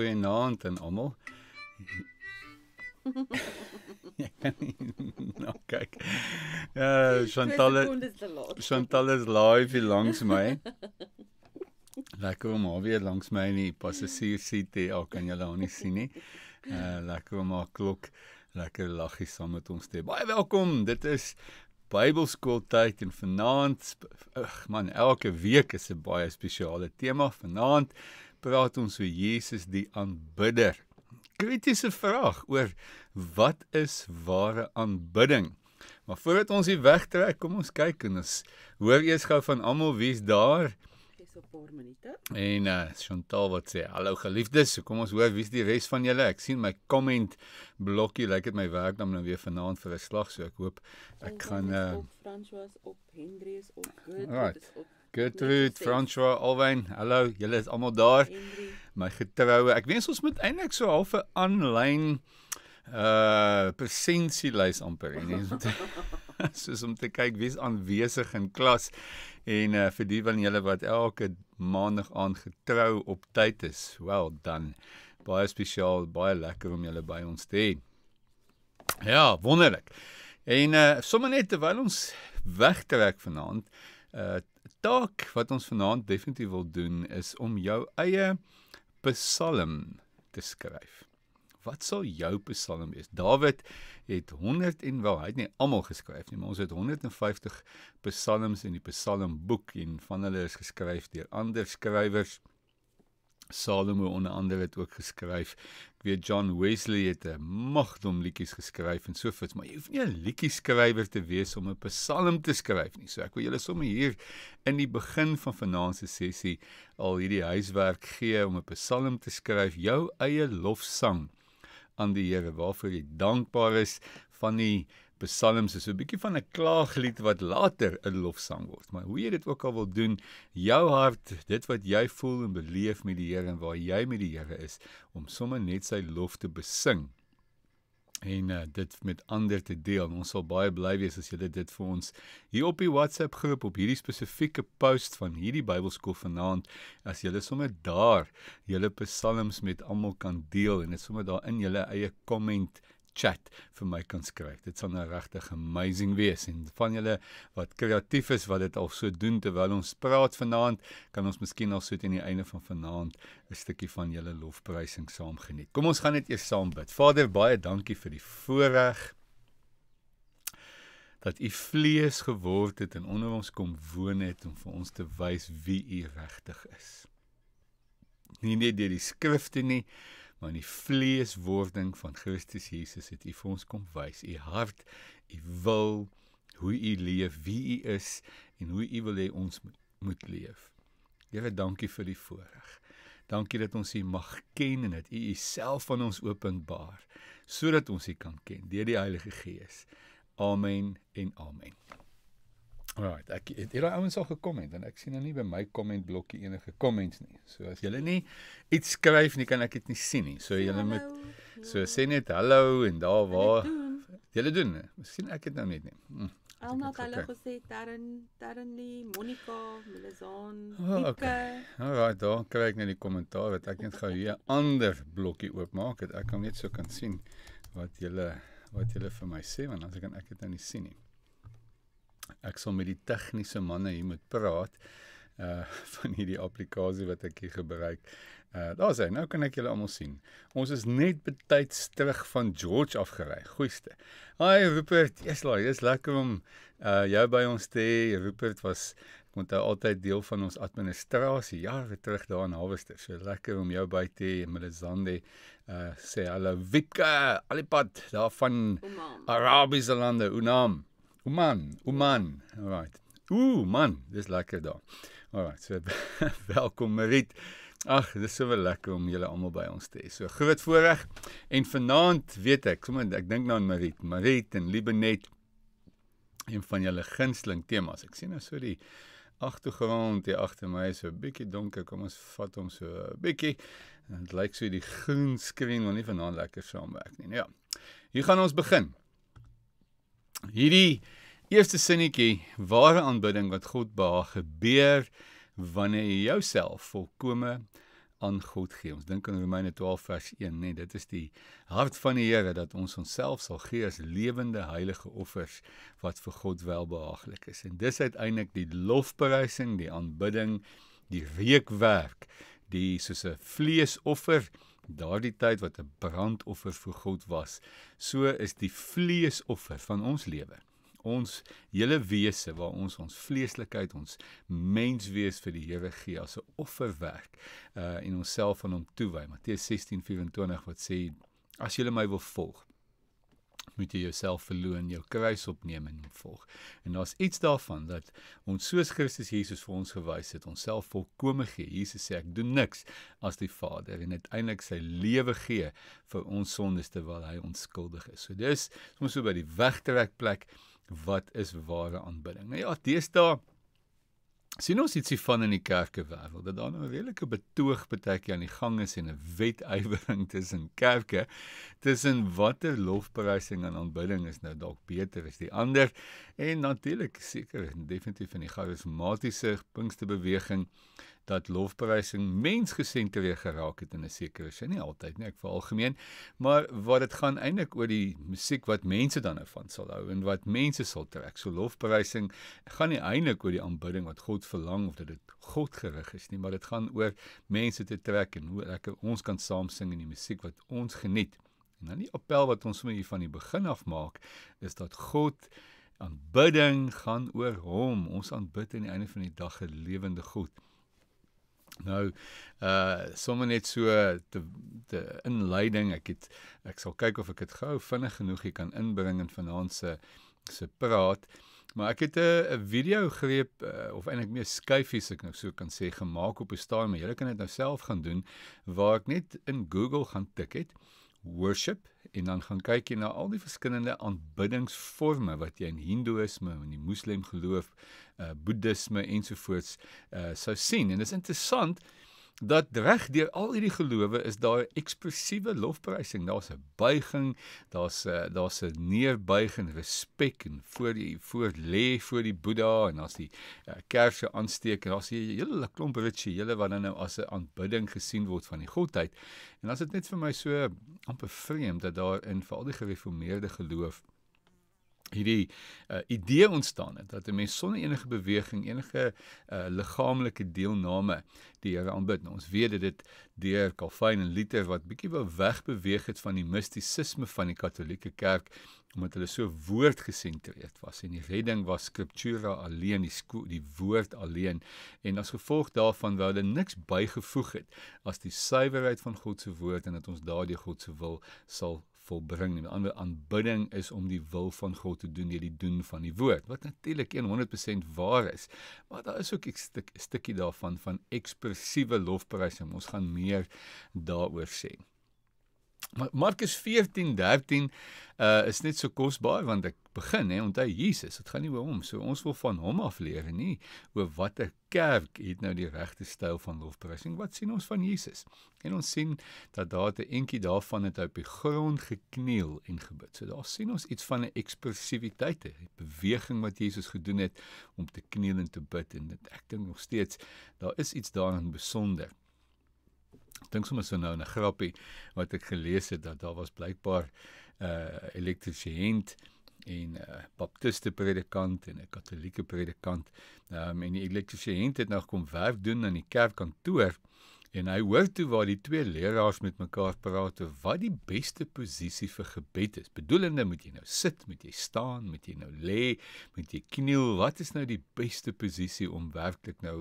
goeienaand aan almal. nou kyk. Ja, uh, Chantal. Chantal is live hier langs my. Lekker om haar weer langs my in die passasier seat te hê. Kan jy haar nie sien nie? Uh, lekker om haar klok lekker laggie saam met ons te hê. Baie welkom. Dit is Bybelskooltyd en vanaand, ag man, elke week is 'n baie spesiale tema vanaand praat ons oor Jesus die aanbidder. Kritiese vraag oor wat is ware aanbidding? Maar voordat ons hier wegtrek, kom ons kyk en ons hoor eers gou van almal wie's daar. Dis op 'n paar minute. En eh uh, Chantal wat sê: "Hallo geliefdes, kom ons hoor wie's die res van julle. Ek sien my comment blokkie lyk like dit my werk dan nou weer vanaand vir 'n slag, so ek hoop ek gaan eh uh, Frans was op Hendrius op Good, dit right. is op Gertrude, François, Alwyn, hallo, julle is almal daar. Henry. My getroue, ek wens ons moet eintlik so half 'n aanlyn uh presensie lys amper en soos om te kyk wie's aanwesig in klas en uh vir die van julle wat elke maandag aan getrou op tyd is. Wel dan baie spesiaal, baie lekker om julle by ons te hê. Ja, wonderlik. En uh sommer net terwyl ons wegtrek vanaand, taak wat ons vanaand definitief wil doen is om jou eie psalm te skryf. Wat sal jou psalm wees? Dawid het 100 en wel, hy het nie almal geskryf nie, maar ons het 150 psalms in die psalmboek en van hulle is geskryf deur ander skrywers. Salomo onder andere het ook geskryf. Ek weet John Wesley het 'n magdom liedjies geskryf en so voort, maar jy hoef nie 'n liedjie skrywer te wees om 'n psalm te skryf nie. So ek wil julle sommer hier in die begin van vanaand se sessie al hierdie huiswerk gee om 'n psalm te skryf, jou eie lofsang aan die Here waarvoor jy dankbaar is van die Psalms is 'n bietjie van 'n klaaglied wat later 'n lofsang word. Maar hoe jy dit ook al wil doen, jou hart, dit wat jy voel en beleef met die Here en waar jy met die Here is om sommer net sy lof te besing en uh, dit met ander te deel. En ons sal baie bly wees as jy dit vir ons hier op die WhatsApp groep op hierdie spesifieke post van hierdie Bybelskool vanaand as jy sommer daar julle psalms met almal kan deel en dit sommer daar in julle eie komment chat vir my kan skryf. Dit sal nou regtig amazing wees en van julle wat kreatief is wat dit al so doen terwyl ons praat vanaand, kan ons miskien al so teen die einde van vanaand 'n stukkie van julle lofprysing saam geniet. Kom ons gaan net eers saam bid. Vader, baie dankie vir die voorreg dat u vlees geword het en onder ons kom woon het om vir ons te wys wie u regtig is. Nie net deur die skrifte nie, maar in die vleeswording van Christus Jesus het U vir ons kom wys, U hart, U wil, hoe U leef, wie U is en hoe U wil hê ons moet leef. Here, dankie vir die voorreg. Dankie dat ons U mag ken en dat U U self aan ons openbaar sodat ons U kan ken deur die Heilige Gees. Amen en amen. Right, ek het hierdie ouens al gekom het en ek sien nou nie by my comment blokkie enige comments nie. So as julle nie iets skryf nie, kan ek dit nie sien nie. So julle moet so sê net hallo en daar waar julle doen. doen. Miskien ek het nou net nie. Hm, Alna hallo gesê Darren, Darrenly, Monica, Melison, ah, Pieke. Oh, okay. Alright, dan kry ek net die kommentaar wat ek net gou hier 'n ander blokkie oopmaak het. Ek kan net so kan sien wat julle wat julle vir my sê want anders kan ek dit nou nie sien nie ek sal met die tegniese manne hier moet praat uh van hierdie applikasie wat ek hier gebruik. Uh daar's hy. Nou kan ek julle almal sien. Ons is net betyds terug van George afgery. Goeieste. Hi Rupert. Yes, Lord. Dis lekker om uh jou by ons te hê. Rupert was kon toe nou altyd deel van ons administrasie. Ja, weer terug daar in Hawester. So lekker om jou by te hê in Melisande. Uh sê hallo Wieke, alipad daar van Arabiese lande. Unam. Oman, Oman. Alright. Ooh, man, dis lekker daar. Alright, so welkom Marit. Ag, dis so lekker om julle almal by ons te hê. So groot voorreg. En vanaand weet ek, sommer ek dink nou aan Marit, Marit en Libenet. Een van julle gunsteling temas. Ek sien nou so die agtergrond hier agter my is so 'n bietjie donker. Kom ons vat hom so 'n bietjie. Dit lyk so die groen skerm wil nie vanaand lekker saamwerk nie. Nou ja. Hier gaan ons begin. Hierdie eerste sinnetjie, ware aanbidding wat God behaag gebeur wanneer jy jouself volkome aan God gee. Ons dink aan Romeine 12 vers 1, nê, nee, dit is die hart van die Here dat ons onsself sal gee as lewende heilige offers wat vir God welbehaaglik is. En dis uiteindelik die lofprysing, die aanbidding, die reukwerk, die soos 'n vleesoffer daardie tyd wat 'n brandoffer vir God was, so is die vleesoffer van ons lewe. Ons hele wese waar ons ons vleeslikheid, ons menswees vir die Here gee as 'n offerwerk uh en onsself aan hom toewy. Matteus 16:24 wat sê as jy my wil volg, moet jy jouself verloon, jou kruis opneem en hom volg. En daar's iets daarvan dat ons soos Christus Jesus vir ons gewys het, onsself volkome gee. Jesus sê ek doen niks as die Vader en uiteindelik sy lewe gee vir ons sondes terwyl hy onskuldig is. So dis ons moet so by die wegtrekplek wat is ware aanbidding. Nou ja, deesdae Sien ons ietsie van in die kerkewêreld dat daar nou 'n regelike betoog betrekkie aan die gang is en 'n wetywering tussen kerke tussen watter lofprysing en aanbidding is nou dalk beter as die ander en natuurlik seker definitief in die charismatiese Pinksterbeweging dat lofprysing mensgesentreer geraak het in 'n sekere sin, nie altyd nie, ek vir algemeen, maar wat dit gaan eintlik oor die musiek wat mense dan nou van sal hou en wat mense sal trek. So lofprysing gaan nie eintlik oor die aanbidding wat God verlang of dat dit God gerig is nie, maar dit gaan oor mense te trek en hoe lekker ons kan saam sing in die musiek wat ons geniet. En dan die appel wat ons sommer hier van die begin af maak is dat God aanbidding gaan oor hom. Ons aanbid aan die einde van die dag 'n lewende God. Nou uh sommer net so te te inleiding. Ek het ek sal kyk of ek dit gou vinnig genoeg hier kan inbring in vanaand se se praat. Maar ek het eh, 'n video greep uh, of eintlik meer skyfies ek nou so kan sê gemaak op 'n stadium. Jy kan dit nou self gaan doen waar ek net in Google gaan tik het worship en dan gaan kyk jy na al die verskillende aanbiddingsforme wat jy in hindoeïsme en die moslem geloof, uh eh, boeddisme ensovoorts uh sou sien en dit is interessant uh dat reg deur al hierdie gelowe is daar ekspressiewe lofprysing, daar's 'n buiging, daar's 'n daar's 'n neerbuiging, respek en voor die voor lê voor die Boeddha en as die uh, kersse aansteek en daar's 'n hele klomp rituele wat dan nou as 'n aanbidding gesien word van die godheid. En as dit net vir my so amper vreemd dat daar in veral die gereformeerde geloof hierdie uh, idee ontstaan het dat 'n mens sonder enige beweging, enige uh, liggaamelike deelname die Here aanbid. Nou, ons weet dit deur Calvin en Luther wat bietjie wou wegbeweeg het van die mistisisme van die Katolieke Kerk omdat hulle so woordgesentreerd was en die redding was scriptura alleen, die sko, die woord alleen en as gevolg daarvan wou hulle niks bygevoeg het as die suiwerheid van God se woord en dat ons daardie God se wil sal volbring. Met ander aanbidding is om die wil van God te doen deur die doen van die woord, wat natuurlik 100% waar is. Maar daar is ook 'n stik, stukkie daarvan van ekspressiewe lofprysing. Ons gaan meer daaroor sê. Markus 14:13 uh eh, is net so kosbaar want ek begin hè, onthou Jesus, dit gaan nie oor hom, so ons wil van hom af leer en nie oor watter kerk het nou die regte styl van lofprysing. Wat sien ons van Jesus? En ons sien dat daar 'n entjie daarvan het op die grond gekniel en gebid. So daar sien ons iets van 'n ekspressiwiteit, 'n beweging wat Jesus gedoen het om te kniel en te bid en dit ek dink nog steeds daar is iets daarin besonder dink sommer so nou 'n grappie wat ek gelees het dat daar was blykbaar 'n uh, elektriesiënt en 'n uh, baptiste predikant en 'n katolieke predikant. Ehm um, en die elektriesiënt het nou kom werk doen aan die kerkkantoor. En hy hoor toe waar die twee leraars met mekaar praat oor wat die beste posisie vir gebed is. Bedoelende moet jy nou sit, moet jy staan, moet jy nou lê, moet jy kniel, wat is nou die beste posisie om werklik nou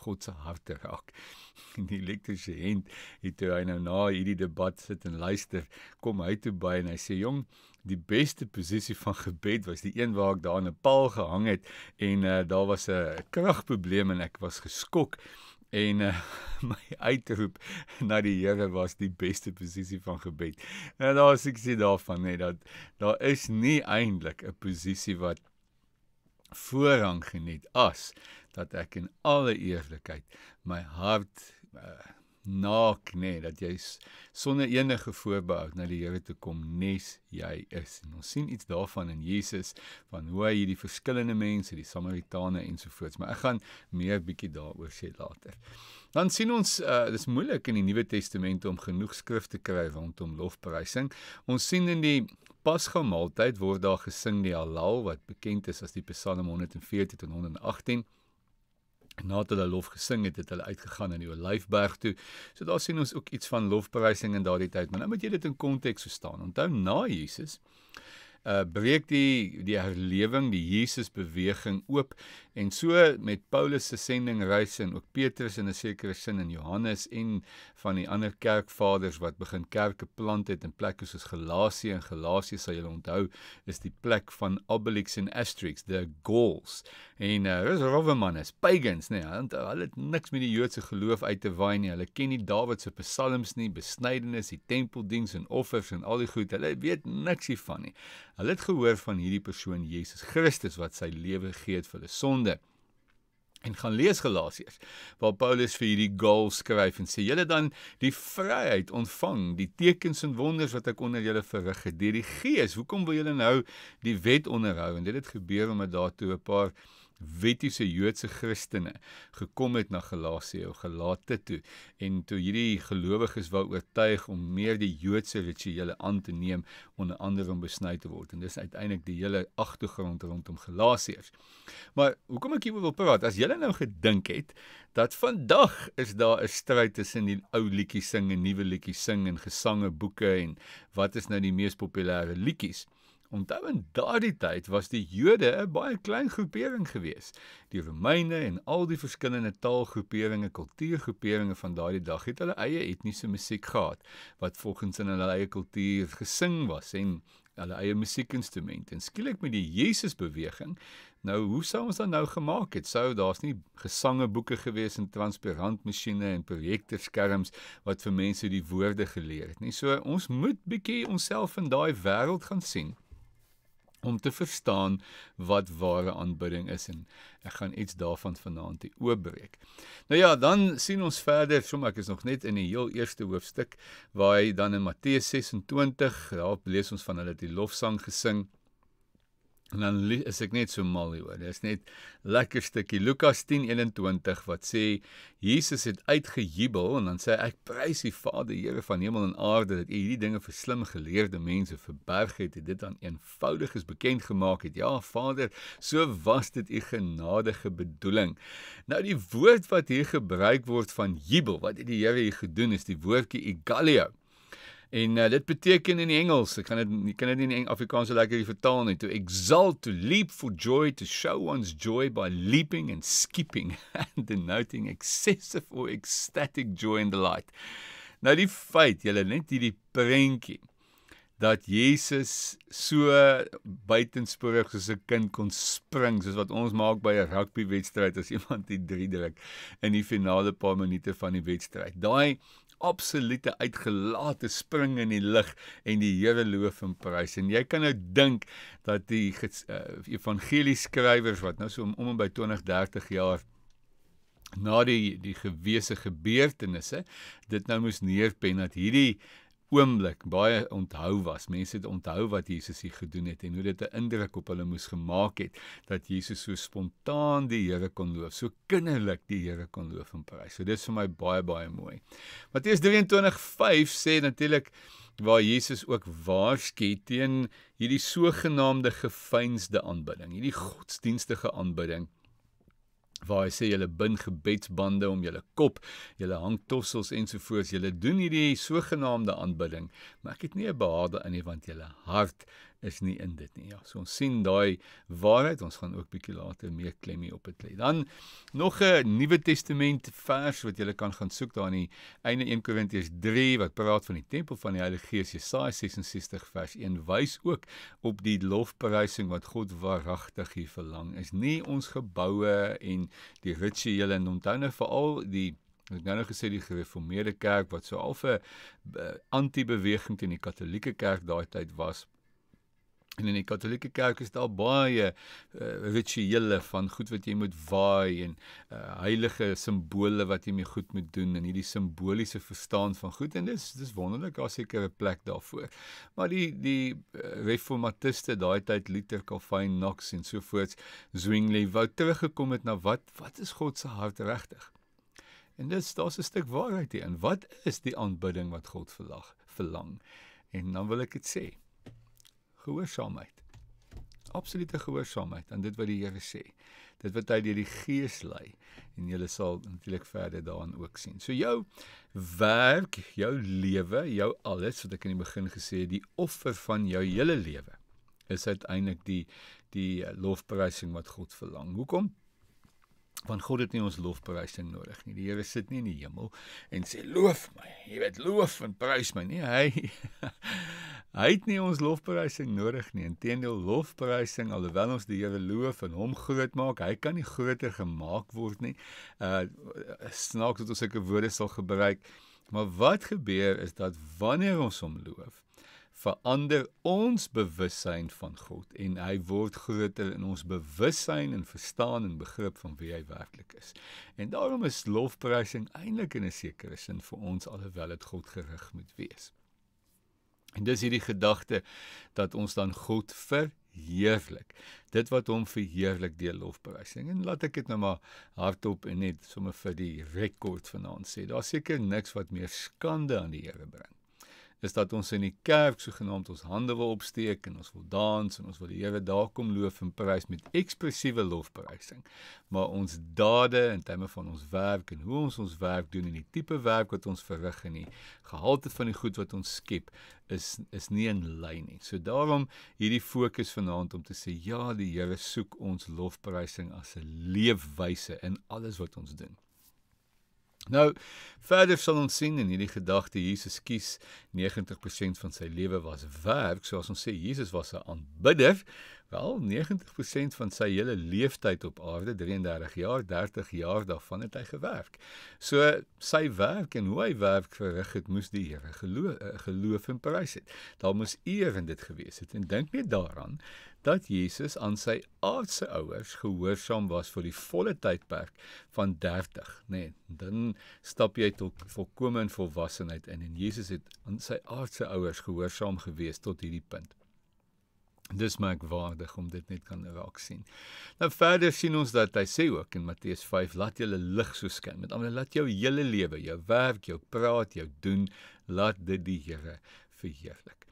God se hart te raak? En die elektriese hand het toe hy nou na hierdie debat sit en luister, kom hy toe by en hy sê: "Jong, die beste posisie van gebed was die een waar ek daar aan 'n paal gehang het en uh, daar was 'n kragprobleem en ek was geskok." en uh, my uitroep na die Here was die beste posisie van gebed. Nou daar is ek sê daarvan net dat daar is nie eintlik 'n posisie wat voorrang geniet as dat ek in alle eerlikheid my hart uh, naak nê dat jy sonder enige voorbehoud na die Here toe kom nes jy is en ons sien iets daarvan in Jesus van hoe hy hierdie verskillende mense die Samaritane ensovoorts maar ek gaan meer bietjie daaroor sê later dan sien ons uh, dis moeilik in die Nuwe Testament om genoeg skrif te kry rondom lofprysing ons sien in die pasgemaaltyd word daar gesing die halal wat bekend is as die Psalm 114 tot 118 nadat hulle lof gesing het, het hulle uitgegaan in die Olyfberg toe. So daar sien ons ook iets van lofprysing in daardie tyd, maar nou moet jy dit in konteks verstaan. Onthou na Jesus Eh, breek die die herlewing die Jesus beweging oop en so met Paulus se sendingreis en ook Petrus in 'n sekere sin en Johannes en van die ander kerkvaders wat begin kerke plant het in plekke soos Galasië en Galasië sal julle onthou is die plek van Obelix en Asterix the Gauls en uh, is rowwe manne pagans nê nee, hulle het niks met die Joodse geloof uit te waai nie hulle ken nie Dawid se psalms nie besnydenis die tempeldiens en offers en al die goed hulle weet niks hiervan nie Hulle het gehoor van hierdie persoon Jesus Christus wat sy lewe gegee het vir hulle sonde. En gaan lees Galasiërs waar Paulus vir hierdie gaal skryf en sê julle dan die vryheid ontvang, die tekens en wonders wat ek onder julle verrig het deur die Gees. Hoekom wil julle nou die wet onderhou? En dit het gebeur omdat daar toe 'n paar wettiese Joodse Christene gekom het na Galasië of Galate toe en toe hierdie gelowiges wou oortuig om meer die Joodse rituele aan te neem onder andere om besny te word en dis uiteindelik die hele agtergrond rondom Galasiërs. Maar hoekom ek hieroor wil praat as julle nou gedink het dat vandag is daar 'n stryd tussen die ou liedjies sing en nuwe liedjies sing en gesange boeke en wat is nou die mees populêre liedjies? Onthou in daardie tyd was die Jode 'n baie klein groepering gewees. Die Romeine en al die verskillende taalgroeperinge, kultuurgroeperinge van daardie dag het hulle eie etniese musiek gehad wat volgens in hulle eie kultuur gesing was en hulle eie musiekinstrumente. En skielik met die Jesusbeweging, nou hoe sou ons dan nou gemaak het? Sou daar's nie gesange boeke gewees en transparant masjiene en projektorskerms wat vir mense die woorde geleer het nie. So ons moet bietjie onsself in daai wêreld gaan sien om te verstaan wat ware aanbidding is en ek gaan iets daarvan vanaand die oopbreek. Nou ja, dan sien ons verder, sommer ek is nog net in die heel eerste hoofstuk waar hy dan in Matteus 26, daar lees ons van hulle die lofsang gesing. En dan is ek net so mal hieroor. Dis net lekker stukkie Lukas 10:21 wat sê Jesus het uitgejubel en dan sê ek prys die Vader Here van hemel en aarde dat U hierdie dinge vir slim geleerde mense verberg het en dit aan eenvoudiges bekend gemaak het. Ja Vader, so was dit U genadige bedoeling. Nou die woord wat hier gebruik word van jubel, wat het die Here hier gedoen is die woordjie egalia. En uh, dit beteken in Engels, ek kan dit ek kan dit nie in Afrikaans so lekker vertaal nie, to exult, to leap for joy, to show one's joy by leaping and skipping and denoting excessive or ecstatic joy and delight. Nou die feit, julle net hierdie prentjie dat Jesus so buitensporig soos 'n kind kon spring soos wat ons maak by 'n rugbywedstryd as iemand die 3 druk in die finale paar minute van die wedstryd. Daai absolute uitgelate spring in die lig en die Here loof en prys. En jy kan nou dink dat die uh, evangelie skrywers wat nou so om, om en by 20, 30 jaar na die die gewese gebeurtenisse dit nou moes neerpen dat hierdie uh, oomblik baie onthou was. Mense het onthou wat Jesus hier gedoen het en hoe dit 'n indruk op hulle moes gemaak het dat Jesus so spontaan die Here kon loof, so kinderlik die Here kon loof en prys. So dit is vir my baie baie mooi. Matteus 23:5 sê natuurlik waar Jesus ook waarsku teen hierdie sogenaamde geveinsde aanbidding, hierdie godsdienstige aanbidding waar hy sê julle bind gebedsbande om julle kop, julle hang tossels ensovoorts, julle doen hierdie sogenaamde aanbidding, maar ek het nie 'n behaarde in nie want julle hart is nie in dit nie. Ja, so ons sien daai waarheid. Ons gaan ook bietjie later meer klemmie op dit lê. Dan nog 'n Nuwe Testament vers wat jy kan gaan soek daar in die einde 1 Korintiërs 3 wat praat van die tempel van die Heilige Gees. Jesaja 66 vers 1 wys ook op die lofprysing wat God waaragtig hier verlang. Is nie ons geboue en die rituele en onthou nou veral die Ek nou nou gesê die gereformeerde kerk wat so al 'n eh, anti-beweging teen die katolieke kerk daai tyd was, En in die Katolieke Kerk is daar baie uh, rituele van goed wat jy moet waai en uh, heilige simbole wat jy mee goed moet doen en hierdie simboliese verstaan van goed en dis dis wonderlik daar seker 'n plek daarvoor. Maar die die uh, reformatiste daai tyd Luther, Calvin, Knox en so voort Zwingli wou teruggekom het na wat wat is God se hart regtig? En dit staan 'n stuk waarheid hier in. Wat is die aanbidding wat God verlang? En dan wil ek dit sê gehoorsaamheid. Absolute gehoorsaamheid aan dit wat die Here sê. Dit wat hy deur die Gees lei en jy sal natuurlik verder daarin ook sien. So jou werk, jou lewe, jou alles wat ek in die begin gesê het, die offer van jou hele lewe is uiteindelik die die lofprysing wat God verlang. Hoekom? want God het nie ons lofprysing nodig nie. Die Here sit nie in die hemel en sê loof my. Jy weet loof en prys my. Nee, hy hy het nie ons lofprysing nodig nie. Inteendeel lofprysing alhoewel ons die Here loof en hom groot maak, hy kan nie groter gemaak word nie. Uh snaaks dat ons seker woorde sal gebruik. Maar wat gebeur is dat wanneer ons hom loof, verander ons bewussyn van God en hy word groter in ons bewussyn en verstaan en begrip van wie hy werklik is. En daarom is lofprysing eintlik in 'n sekere sin vir ons alhoewel dit God gerig moet wees. En dis hierdie gedagte dat ons dan God verheerlik. Dit wat hom verheerlik deur lofprysing. En laat ek dit nou maar hardop en net sommer vir die rekord vanaand sê. Daar seker niks wat meer skande aan die Here bring is dat ons in die kerk so genoem ons hande wil opsteek en ons wil dans en ons wil die Here daar kom loof en prys met ekspressiewe lofprysing. Maar ons dade in terme van ons werk en hoe ons ons werk doen en die tipe werk wat ons verrig en die gehalte van die goed wat ons skep is is nie in lyn nie. So daarom hierdie fokus vanaand om te sê ja, die Here soek ons lofprysing as 'n leefwyse in alles wat ons doen. Nou verder sal ons sien in hierdie gedagte Jesus kies 90% van sy lewe was werk, soos ons sê Jesus was 'n aanbidder. Wel, 90% van sy hele lewenstyd op aarde, 33 jaar, 30 jaar daarvan het hy gewerk. So sy werk en hoe hy werk verrig het, moes die Here geloof, eh, geloof en prys het. Daar moes eer in dit gewees het. En dink net daaraan, dat Jesus aan sy aardse ouers gehoorsaam was vir die volle tydperk van 30, nê. Nee, dan stap jy tot volkome in volwassenheid in en Jesus het aan sy aardse ouers gehoorsaam gewees tot hierdie punt. Dis merkwaardig om dit net kan raak sien. Nou verder sien ons dat hy sê ook in Matteus 5 laat julle lig so skyn. Met ander laat jou hele lewe, jou werk, jou praat, jou doen laat dit die Here verheerlik.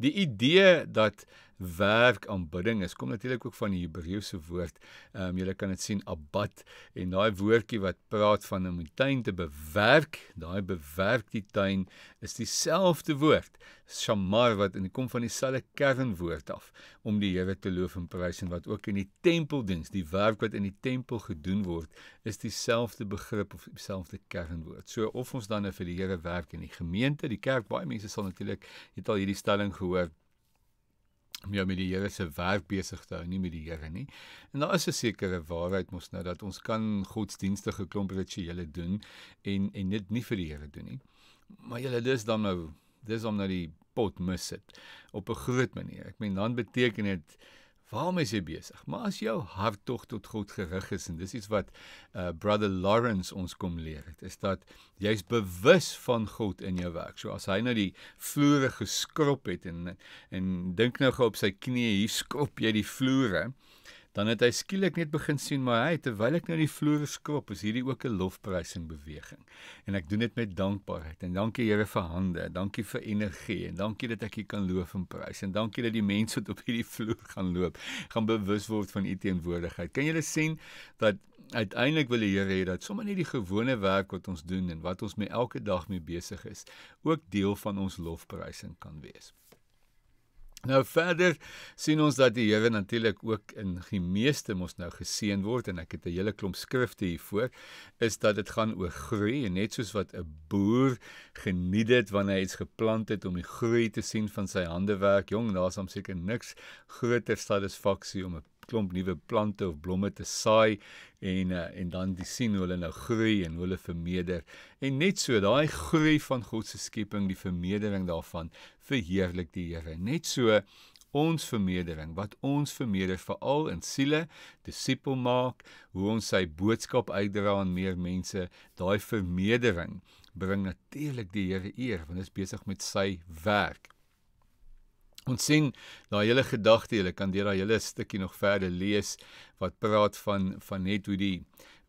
Die idee dat werk aanbidding is kom natuurlik ook van die Hebreëse woord. Ehm um, julle kan dit sien abad en daai woordjie wat praat van 'n tuin te bewerk, daai bewerk die tuin is dieselfde woord shamar wat in kom van dieselfde kernwoord af om die Here te loof en prys en wat ook in die tempeldiens, die werk wat in die tempel gedoen word, is dieselfde begrip of dieselfde kernwoord. So of ons dan nou vir die Here werk in die gemeente, die kerk, baie mense sal natuurlik het al hierdie stelling gehoor om ja, jou met die Here se werk besig te hou, nie met die Here nie. En daar is 'n sekere waarheid mos nou dat ons kan godsdienstige klomp rituele doen en en dit nie vir die Here doen nie. Maar julle dis dan nou dis om na nou die pot mis sit op 'n groot manier. Ek meen dan beteken dit waarmee is jy besig? Maar as jou hart tog tot God gerig is en dis iets wat uh brother Lawrence ons kom leer het, is dat jy's bewus van God in jou werk. So as hy nou die vloere geskrob het en en dink nou gou op sy knieë hier skrob jy die vloere dan het hy skielik net begin sien maar hy terwyl ek nou die vloer skrob is hierdie ook 'n lofprysing beweging en ek doen dit met dankbaarheid en dankie Here vir hande dankie vir energie en dankie dat ek hier kan loof en prys en dankie dat die mense wat op hierdie vloer gaan loop gaan bewus word van u teenwoordigheid kan julle sien dat uiteindelik wil die Here hê dat sommer net die gewone werk wat ons doen en wat ons met elke dag mee besig is ook deel van ons lofprysing kan wees Nou verder sien ons dat die Here natuurlik ook in die meeste mos nou geseën word en ek het 'n hele klomp skrifte hier voor is dat dit gaan oor groei en net soos wat 'n boer geniet dit wanneer hy iets geplant het om die groei te sien van sy handewerk jong daar's hom seker niks groter satisfaksie om 'n klomp nuwe plante of blomme te saai en eh, en dan die sien hoe hulle nou groei en hoe hulle vermeerder. En net so daai groei van God se skepping, die vermeerdering daarvan verheerlik die Here. Net so ons vermeerdering wat ons vermeerder veral in siele, disipel maak, hoe ons sy boodskap uitdra aan meer mense, daai vermeerdering bring natuurlik die Here eer want dit is besig met sy werk. Ons sien daai hele gedagte, jy kan deur daai hele stukkie nog verder lees wat praat van van net hoe die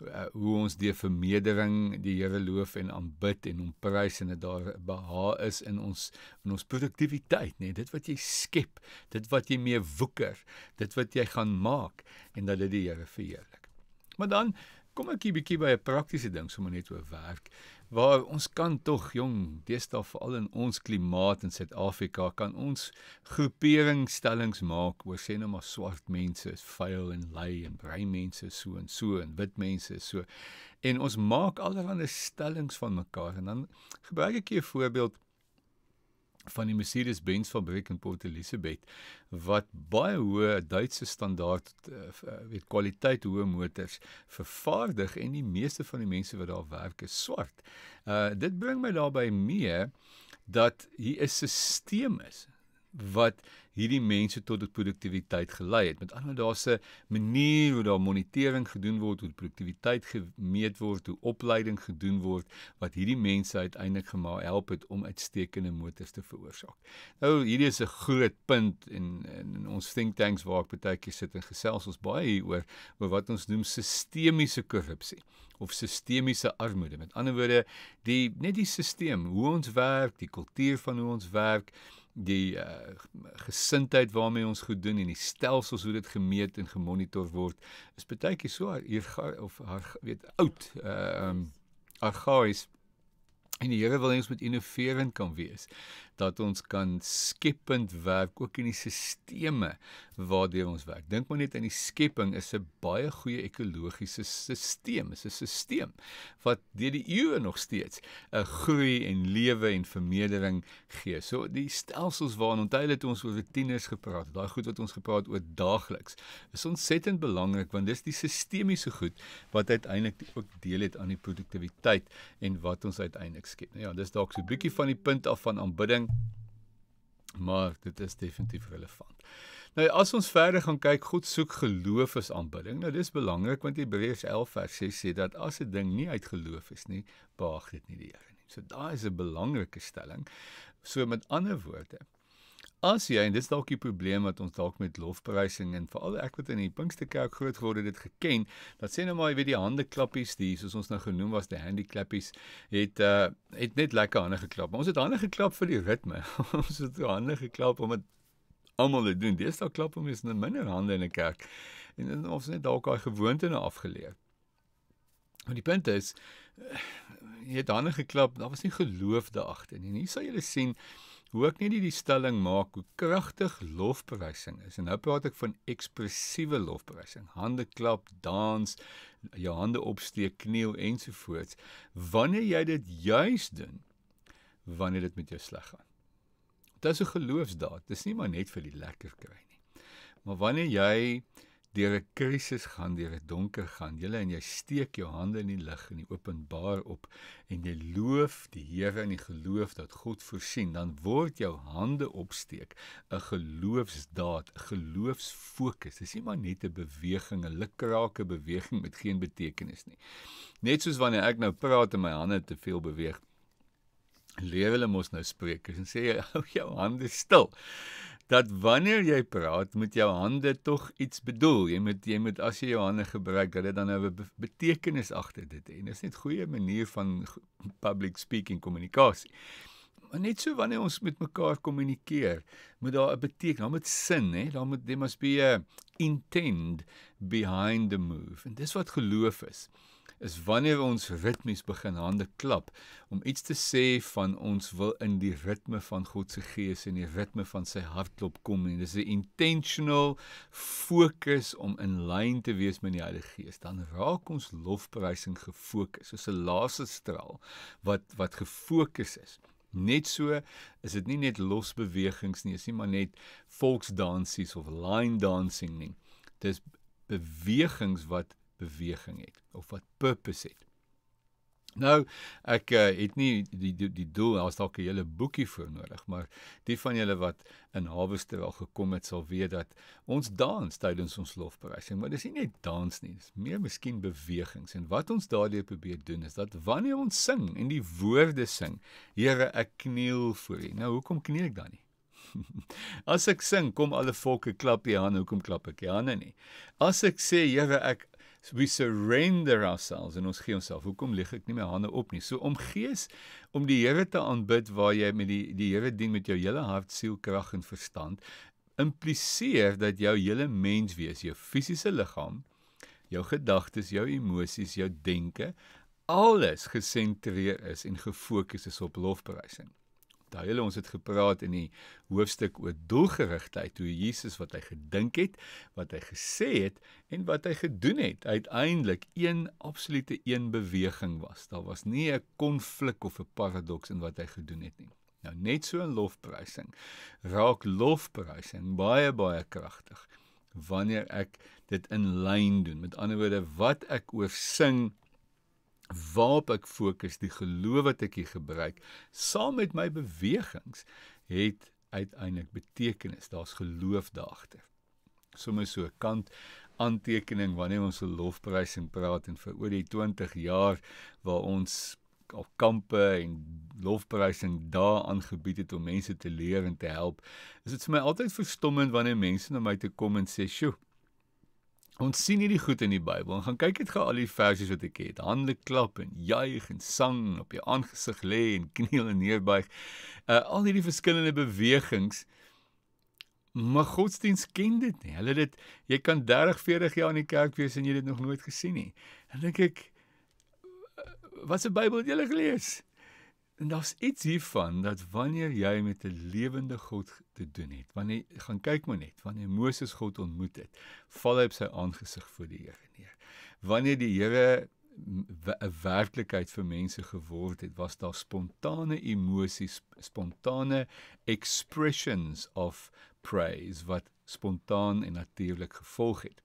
uh, hoe ons deur vermeerdering die Here loof en aanbid en hom prys en dit daar behaal is in ons in ons produktiwiteit, nê, nee, dit wat jy skep, dit wat jy mee woeker, dit wat jy gaan maak en dat dit die Here verheerlik. Maar dan kom ek hier bietjie by 'n praktiese ding sommer net oor werk waar ons kan tog jong deesdae veral in ons klimaat in Suid-Afrika kan ons groeperingstellings maak oor sê nou maar swart mense is vuil en lui en bruin mense is so en so en wit mense is so en ons maak allerlei stellings van mekaar en dan gebruik ek 'n voorbeeld van die Mercedes Benz fabriek in Port Elizabeth wat baie hoë Duitse standaard eh, eh, weet kwaliteit hoë motors vervaardig en die meeste van die mense wat daar werk is swart. Uh dit bring my daarbey mee dat hier 'n stelsel is wat hierdie mense tot produktiwiteit gelei het. Met ander woorde, daar's 'n manier hoe daar monitering gedoen word, hoe produktiwiteit gemeet word, hoe opleiding gedoen word wat hierdie mense uiteindelik gemaak help het om uitstekende motors te veroorsaak. Nou hierdie is 'n groot punt en in ons think tanks waar ek baie keer sit en gesels ons baie hieroor oor wat ons noem sistemiese korrupsie of sistemiese armoede. Met ander woorde, die net die stelsel, hoe ons werk, die kultuur van hoe ons werk die uh, gesindheid waarmee ons goed doen en die stelsels hoe dit gemeet en gemonitor word is baie keer so hier of haar weet oud ehm uh, um, argaïs en die Here wil ons met innoverend kan wees dat ons kan skepend werk ook in die sisteme waardeur ons werk. Dink maar net aan die skepping is 'n baie goeie ekologiese stelsel, is 'n stelsel wat deur die eeue nog steeds 'n groei en lewe en vermeerdering gee. So die stelsels waarna onthou het ons oor tieners gepraat, daai goed wat ons gepraat oor daagliks, is ontsettend belangrik want dis die sistemiese goed wat uiteindelik ook deel het aan die produktiwiteit en wat ons uiteindelik skep. Nou ja, dis dalk so 'n bietjie van die punt af van aanbidding maar dit is definitief relevant. Nou as ons verder gaan kyk, God soek geloof as aanbidding. Nou dis belangrik want Hebreërs 11 vers 6 sê dat as 'n ding nie uit geloof is nie, behaag dit nie die Here nie. So daai is 'n belangrike stelling. So met ander woorde, As jy en dis dalk die probleem wat ons dalk met lofprysing en veral ek wat in die Pinksterkerk groot geword het, dit geken, dat sê nou maar jy weet die hande klappies, die soos ons nou genoem was, die handy klappies, het eh uh, het net lekker hande geklap. Maar ons het hande geklap vir die ritme. ons het hande geklap om dit almal te doen. Dis dalk klap om is 'n minder hande in 'n kerk. En ons het net dalk daai gewoonte nou afgeleer. Maar die punt is eh, jy het hande geklap, daar was nie geloof daar agter nie. En hier sal julle sien hoe ek net die stelling maak hoe kragtig lofprysing is. En nou praat ek van ekspressiewe lofprysing, hande klap, dans, jou hande opsteek, kniel ensovoorts, wanneer jy dit juis doen wanneer dit met jou sleg gaan. Dit is 'n geloofsdaad. Dit is nie maar net vir die lekker kry nie. Maar wanneer jy deur 'n krisis gaan, deur 'n donker gaan, jy en jy steek jou hande in die lig en die openbaar op en jy loof die Here in die geloof dat God voorsien, dan word jou hande opsteek 'n geloofsdaad, 'n geloofsfokus. Dis nie maar net 'n beweging, 'n lukrake beweging met geen betekenis nie. Net soos wanneer ek nou praat en my hande te veel beweeg. Lewe hulle mos nou spreek en sê hou jou hande stil dat wanneer jy praat met jou hande tog iets bedoel. Jy moet jy moet as jy jou hande gebruik, dat dit dan nou 'n betekenis agter dit het. En dis net 'n goeie manier van public speaking kommunikasie. Maar net so wanneer ons met mekaar kommunikeer, moet daar 'n beteken, daar moet sin hè, daar moet there must be a intend behind the move. En dis wat geloof is is wanneer ons ritmies begin hande klap om iets te sê van ons wil in die ritme van God se gees en die ritme van sy hartklop kom en dis 'n intentional fokus om in lyn te wees met die Heilige Gees dan raak ons lofprysing gefokus soos 'n laaste straal wat wat gefokus is Net so is dit nie net losbewegings nie, is nie maar net volksdansies of line dancing nie. Dis bewegings wat beweging het of wat purpose het. Nou, ek uh, het nie die die, die doel, daar's dalk 'n hele boekie vir nodig, maar die van julle wat in Hawesta wel gekom het sal weet dat ons dans tydens ons lofprysing, maar dis nie net dans nie, dis meer miskien bewegings en wat ons daardie probeer doen is dat wanneer ons sing en die woorde sing, Here, ek kniel voor U. Nou, hoekom kniel ek dan nie? As ek sing, kom alle volke klap die hande, hoekom klap ek die hande nie? As ek sê, Here, ek we surrender ourselves en ons gee onsself. Hoekom lig ek nie my hande op nie? So om gees om die Here te aanbid waar jy met die die Here dien met jou hele hart, siel, krag en verstand, impliseer dat jou hele mens wees, jou fisiese liggaam, jou gedagtes, jou emosies, jou denke, alles gesentreer is en gefokus is op lofprysing. Onthou julle ons het gepraat in die hoofstuk oor doelgerigtheid, hoe Jesus wat hy gedink het, wat hy gesê het en wat hy gedoen het, uiteindelik een absolute een beweging was. Daar was nie 'n konflik of 'n paradoks in wat hy gedoen het nie. Nou net so 'n lofprysing. Raak lofprysing baie baie kragtig wanneer ek dit in lyn doen. Met ander woorde, wat ek oor sing waarop ek fokus, die geloof wat ek hier gebruik, saam met my bewegings het uiteindelik betekenis. Daar's geloof daagte. Sommige so kant aantekening wanneer ons oor lofprys en praat en vir oor die 20 jaar waar ons op kampe en lofprysing daar aangebied het om mense te leer en te help. Is dit vir my altyd verstommend wanneer mense na my toe kom en sê, "Sjoe, Ons sien hierdie goed in die Bybel. Ons gaan kyk dit gou al die versies wat ek het. Hande klap en juig en sang op jou aangesig lê en kniel en neerbuig. Uh al hierdie verskillende bewegings. Maar godsdiens ken dit nie. Hulle dit jy kan 30, 40 jaar in die kerk wees en jy dit nog nooit gesien nie. Dan dink ek wat se Bybel het jy gelees? En daar's iets hiervan dat wanneer jy met 'n lewende God te doen het, wanneer gaan kyk maar net, wanneer Moses God ontmoet het, val hy op sy aangesig voor die Here neer. Wanneer die Here 'n werklikheid vir mense geword het, was daar spontane emosies, spontane expressions of praise wat spontaan en natuurlik gevolg het.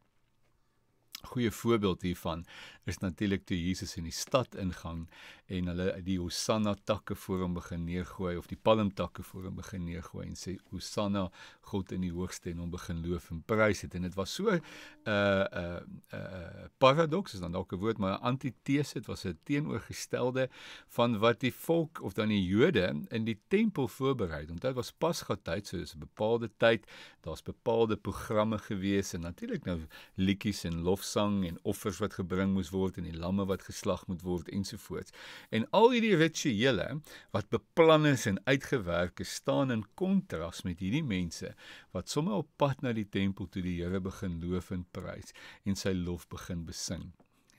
Goeie voorbeeld hiervan is natuurlik toe Jesus in die stad ingang en hulle die hosanna takke voor hom begin neergooi of die palmtakke voor hom begin neergooi en sê hosanna God in die hoogste en hom begin loof en prys het en dit was so 'n uh, eh, 'n uh, eh, uh, eh, paradoks is dan dalk 'n woord maar 'n antitese dit was 'n teenoorgestelde van wat die volk of dan die Jode in die tempel voorberei het onthou was pasga tyd so is 'n bepaalde tyd daar's bepaalde programme gewees en natuurlik nou liedjies en lofsang en offers wat gebring moes word en die lamme wat geslag moet word ensovoorts. En al hierdie rituele wat beplan is en uitgewerk is, staan in kontras met hierdie mense wat sommer op pad na die tempel toe die Here begin loof en prys en sy lof begin besing.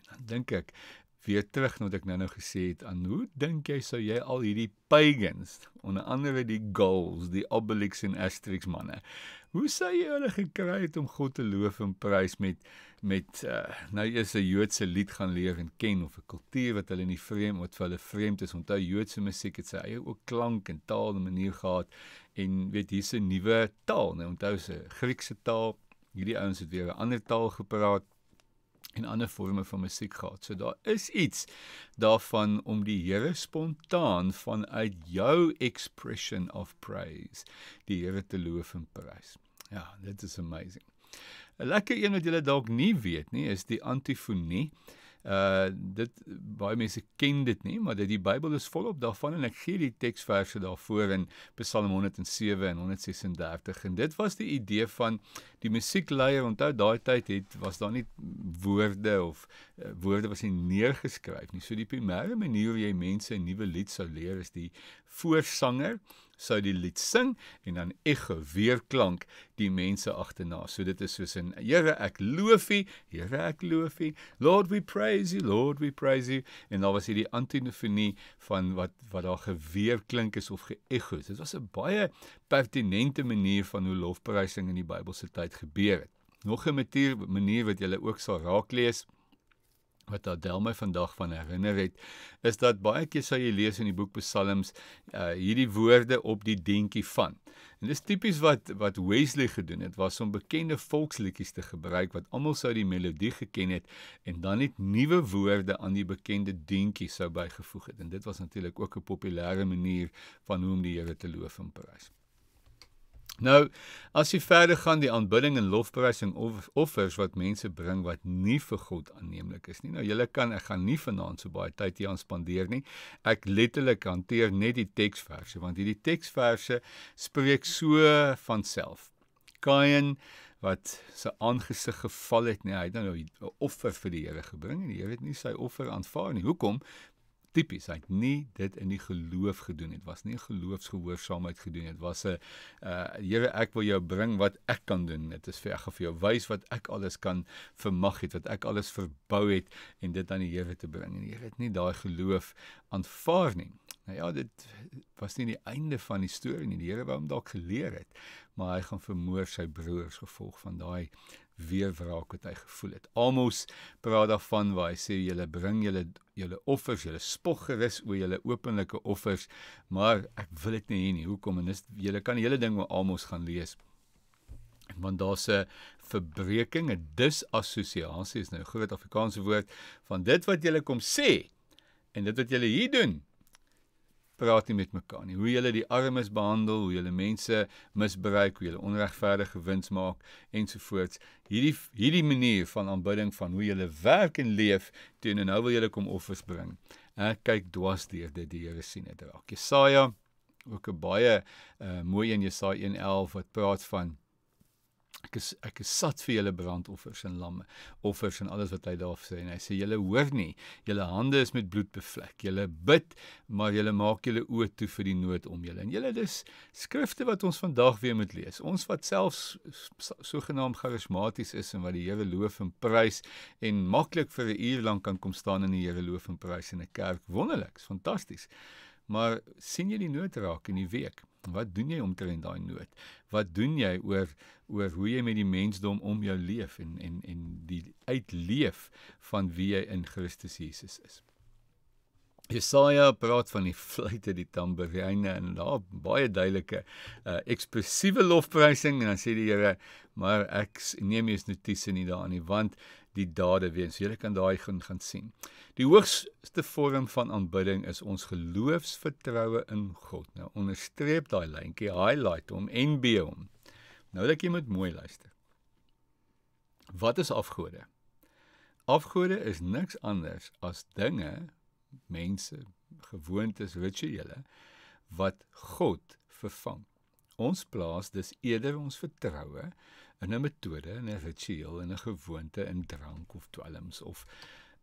En dan dink ek weer terug na wat ek nou-nou gesê het aan hoe dink jy sou jy al hierdie pagans, onder andere die Gauls, die Obelix en Asterix manne, hoe sou jy hulle gekry het om God te loof en prys met met uh, nou eers 'n Joodse lied gaan leef en ken of 'n kultuur wat hulle nie vreem wat vir hulle vreemd is. Onthou Joodse musiek het sy eie ook klank en taal en manier gehad en weet hier's 'n nuwe taal, nee, onthou se Griekse taal. Hierdie ouens het weer 'n ander taal gepraat en ander vorme van musiek gehad. So daar is iets daarvan om die Here spontaan vanuit jou expression of praise die Here te loof en prys. Ja, dit is amazing. 'n Lekker een wat julle dalk nie weet nie, is die antifonie. Uh dit baie mense ken dit nie, maar dit die Bybel is volop daarvan en ek gee die teksverse daarvoor in Psalm 107 en 136 en dit was die idee van die musiekleier. Onthou daai tyd het was daar nie woorde of uh, woorde was nie neergeskryf nie. So die primêre manier hoe jy mense 'n nuwe lied sou leer is die voorsanger sou die lied sing en dan ekge weerklank die mense agterna. So dit is soos in Here ek loof U, Here ek loof U. Lord we praise you, Lord we praise you. En daar was hierdie antifonie van wat wat daar geweerklank is of geëgo. Dit was 'n baie pertinente manier van hoe lofprysing in die Bybelse tyd gebeur het. Nog 'n manier wat jy ook sal raak lees wat Adel my vandag van herinner het is dat baie keer sal jy lees in die boek Psalms uh, hierdie woorde op die denkie van. En dis tipies wat wat Wesley gedoen het, was om bekende volksliedjies te gebruik wat almal sou die melodie geken het en dan net nuwe woorde aan die bekende denkie sou bygevoeg het. En dit was natuurlik ook 'n populêre manier van hoe om die Here te loof en prys. Nou, as jy verder gaan die aanbidding en lofprysing of offers wat mense bring wat nie vir God aanneemlik is nie. Nou julle kan ek gaan nie vanaand so baie tyd hier aan spandeer nie. Ek letterlik hanteer net die teksverse want hierdie teksverse spreek so van self. Kain wat se aangesig geval het nie. Hy het nou 'n offer vir die Here gebring en die Here het nie sy offer aanvaar nie. Hoekom? tipies hy het nie dit in die geloof gedoen het was nie 'n geloofsgehoorsaamheid gedoen het was 'n uh, Here ek wil jou bring wat ek kan doen dit is vir ek gaan vir jou wys wat ek alles kan vermag het wat ek alles verbou het en dit aan die Here te bring en die Here het nie daai geloof aanvaar nie nou ja dit was nie die einde van die storie nie die Here wou hom dalk geleer het maar hy gaan vermoor sy broers gevolg van daai uh, weerwraak wat hy gevoel het. Amos praat daarvan waar hy sê julle bring julle julle offers, julle spog gerus oor julle openlike offers, maar ek wil dit nie hê nie. Hoekom en dis julle kan die hele ding met Amos gaan lees want daar's 'n verbreeking, 'n disassosiasie is nou 'n groot Afrikaanse woord van dit wat jy kom sê en dit wat jy hier doen praat nie met mekaar nie. Hoe jy die armes behandel, hoe jy mense misbruik, hoe jy onregverdige wins maak ensovoorts. Hierdie hierdie manier van aanbidding van hoe jy werk en leef teen en nou wil jy kom offers bring. Ek kyk dwaas deur dit die Here sien dit raak. Jesaja ook 'n baie uh, mooi in Jesaja 1:11 wat praat van ek is ek is sat vir julle brandoffers en lamme offers en alles wat hy daar sê en hy sê julle hoor nie julle hande is met bloed bevlek julle bid maar julle maak julle oë toe vir die nood om julle en julle dis skrifte wat ons vandag weer moet lees ons wat selfs sogenaamd charismaties is en wat die Here loof en prys en maklik vir 'n uur lank kan kom staan en die Here loof en prys in 'n kerk wonderliks fantasties maar sien jy die nood raak in die week Wat doen jy omtrent daai nood? Wat doen jy oor oor hoe jy met die mensdom om jou leef en en en die uitleef van wie jy in Christus Jesus is? Jesaja praat van die fluit en die tamboerine en daar baie duidelike uh, ekspressiewe lofprysing en dan sê die Here maar ek neem nie eens notisie nie daarin want die dade wees. Jy kan daai gaan gaan sien. Die hoogste vorm van aanbidding is ons geloofsvertroue in God. Nou onderstreep daai lyntjie, highlight hom en be hom. Nou dat jy moet mooi luister. Wat is afgode? Afgode is niks anders as dinge, mense, gewoontes, rituele wat God vervang. Ons plaas dus eerder ons vertroue in 'n metode en 'n ritueel en 'n gewoonte in drank of dwelms of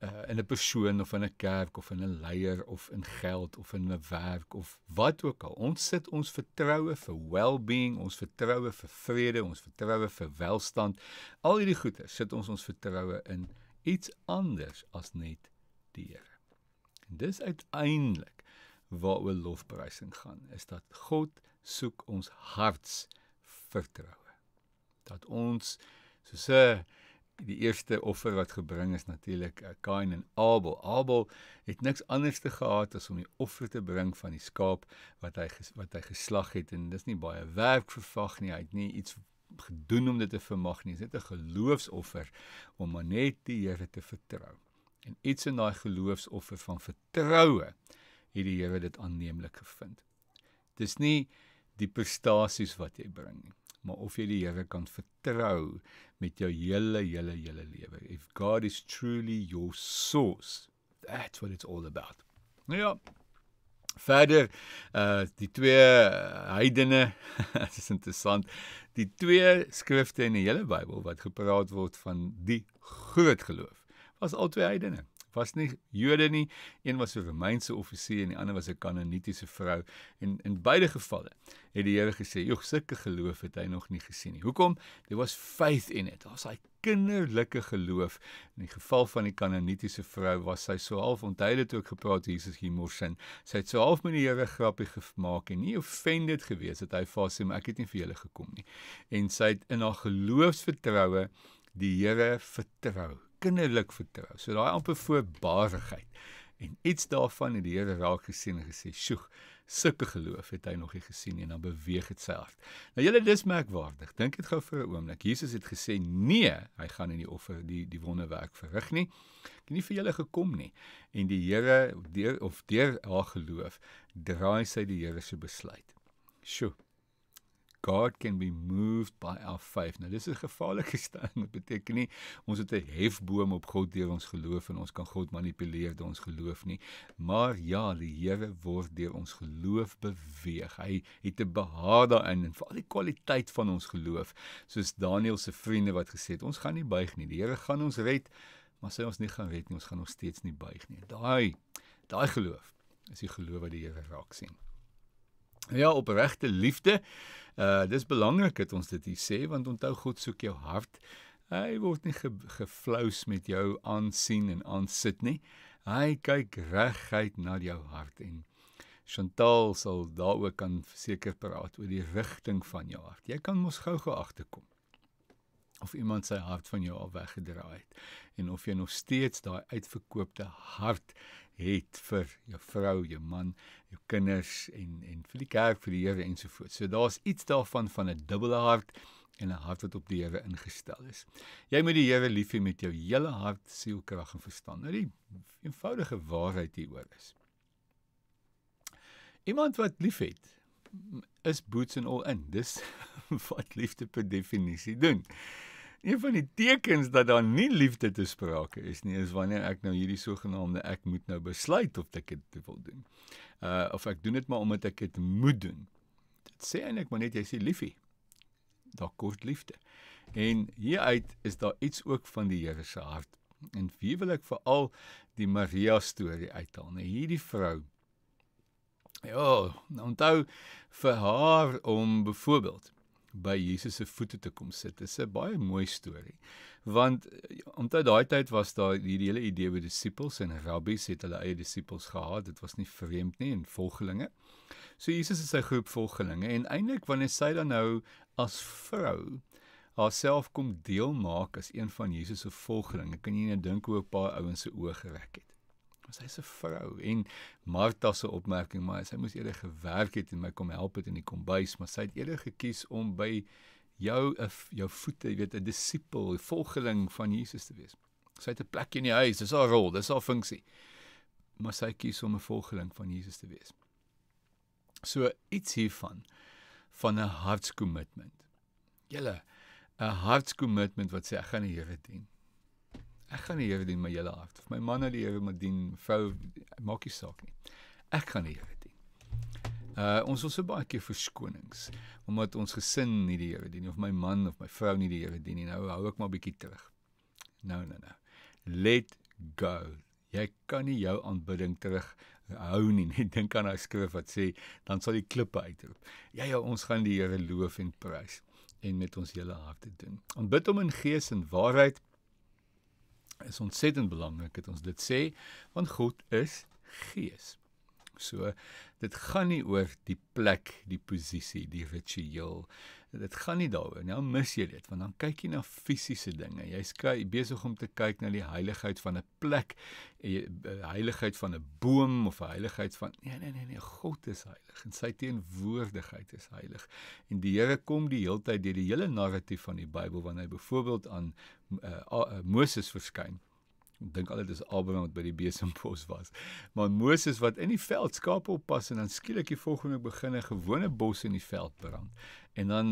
uh, in 'n persoon of in 'n kerk of in 'n leier of in geld of in 'n werk of wat ook al. Ons sit ons vertroue vir well-being, ons vertroue vir vrede, ons vertroue vir welstand. Al hierdie goeie sit ons ons vertroue in iets anders as net die Here. En dis uiteindelik waaroor lofprysing gaan, is dat God soek ons harts vertroue dat ons soos 'n die eerste offer wat gebring is natuurlik Kain eh, en Abel. Abel het niks anders te gehad as om die offer te bring van die skaap wat hy wat hy geslag het en dis nie baie werk vervag nie. Hy het nie iets gedoen om dit te vermag nie. Dit is net 'n geloofsoffer om maar net die Here te vertrou. En iets in daai geloofsoffer van vertroue het die Here dit aanneemlik gevind. Dis nie die prestasies wat jy bring nie maar of jy die Here kan vertrou met jou hele hele hele lewe. If God is truly your source, that's what it's all about. Nou ja. Verder uh die twee eh, heidene, dit is interessant, die twee skrifte in die hele Bybel wat gepraat word van die groot geloof was al twee heidene was nie Jode nie, een was 'n Romeinse offisier en die ander was 'n Kanaanitiese vrou. En in beide gevalle het die Here gesê, "Jou sulke geloof het hy nog nie gesien nie." Hoekom? Daar was faith in it. Daar was hy kinderlike geloof. In die geval van die Kanaanitiese vrou was sy so half onthou dit ook gepraat Jesus hier mos sin. Sy het so half met die Here grappie gemaak en nie offended gewees dat hy vas sê, "Maar ek het nie vir julle gekom nie." En sy het in haar geloofsvertroue die Here vertrou kinderlik vertrou. So daai amper voorbarigheid en iets daarvan het die Here raak gesien en gesê, "Sjoe, sulke geloof het hy nog nie gesien nie." En dan beweeg dit sy hart. Nou julle dis merkwaardig. Dink dit gou vir 'n oomblik. Jesus het gesê, "Nee, hy gaan in die offer die die wonderwerk verrig nie. Ek het nie vir julle gekom nie." En die Here deur of deur haar geloof draai sy die Here se besluit. Sjoe, God can be moved by our faith. Nou dis 'n gevaarlike stelling. Dit beteken nie ons het 'n hefboom op God deur ons geloof en ons kan God manipuleer deur ons geloof nie. Maar ja, die Here word deur ons geloof beweeg. Hy het 'n behaag daarin en veral die kwaliteit van ons geloof. Soos Daniël se vriende wat gesê het, ons gaan nie buig nie. Die Here gaan ons red, maar sy ons nie gaan red nie. Ons gaan nog steeds nie buig nie. Daai daai geloof is die geloof wat die Here raak sien. Ja, opregte liefde. Uh dis belangrik dat ons dit sê want onthou God soek jou hart. Hy word nie ge geflous met jou aansien en aansit nie. Hy kyk reguit na jou hart en Chantal sal daaroor kan seker praat oor die rigting van jou hart. Jy kan mos gou geagte kom of iemand sy hart van jou af weggedraai het en of jy nog steeds daai uitverkoopte hart het vir jou vrou, jou man, jou kinders en en vir die kerk, vir die Here ensovoorts. So daar's iets daarvan van 'n dubbele hart en 'n hart wat op die Here ingestel is. Jy moet die Here lief hê met jou hele hart, siel, krag en verstand. Nou die eenvoudige waarheid hieroor is. Iemand wat liefhet is boots en al in. Dis wat liefde per definisie doen een van die tekens dat daar nie liefde te sprake is nie, is wanneer ek nou hierdie sogenaamde ek moet nou besluit of ek dit wil doen. Uh of ek doen dit maar omdat ek dit moet doen. Dit sê eintlik maar net jy sê liefie. Daar kort liefde. En hieruit is daar iets ook van die Here se hart. En wie wil ek veral die Maria storie uithaal? Nee, hierdie vrou Ja, nou onthou vir haar om byvoorbeeld by Jesus se voete te kom sit. Dit is 'n baie mooi storie. Want eh, omtrent daai tyd was daar hierdie hele idee met disippels en rabbies het hulle eie disippels gehad. Dit was nie vreemd nie en volgelinge. So Jesus het sy groep volgelinge en eintlik wanneer sy dan nou as vrou haarself kom deel maak as een van Jesus se volgelinge, kan jy net nou dink hoe 'n paar ouens se oë gereg het maar sy's 'n vrou en Martha se opmerking maar sy moes eerder gewerk het en my kom help het in die kombuis maar sy het eerder gekies om by jou eh, jou voete jy weet 'n disipel volgeling van Jesus te wees sy het 'n plek in die huis dis haar rol dis haar funksie maar sy kies om 'n volgeling van Jesus te wees so iets hiervan van 'n hartskommitment julle 'n hartskommitment wat sê ek gaan die Here dien ek gaan die Here dien met hele hart. My man het die Here met dien, vrou maak nie saak nie. Ek gaan die Here dien. Uh ons wil so baie keer verskonings omdat ons gesin nie die Here dien of my man of my vrou nie die Here dien nie. Nou hou ek maar bietjie terug. Nou nou nou. Let go. Jy kan nie jou aanbidding terug hou nie. Net dink aan daai skrif wat sê dan sal die klippe uitroep. Ja ja, ons gaan die Here loof en prys en met ons hele hart te doen. Aanbid hom in gees en waarheid is ontsettend belangrik dat ons dit sê want God is gees. So dit gaan nie oor die plek, die posisie, die ritueel. Dit gaan nie daaroor. Nou mis jy dit want dan kyk jy na fisiese dinge. Jy's besig om te kyk na die heiligheid van 'n plek, eh, eh, heiligheid van 'n boom of heiligheid van nee nee nee nee, God is heilig en sy teenwoordigheid is heilig. En die Here kom die hele tyd deur die hele narratief van die Bybel wanneer hy byvoorbeeld aan uh, uh, Moses verskyn Ek dink altyd dis Abraham wat by die besempos was. Maar Moses wat in die veld skape oppas en dan skielik die volgende begin 'n gewone bos in die veld brand. En dan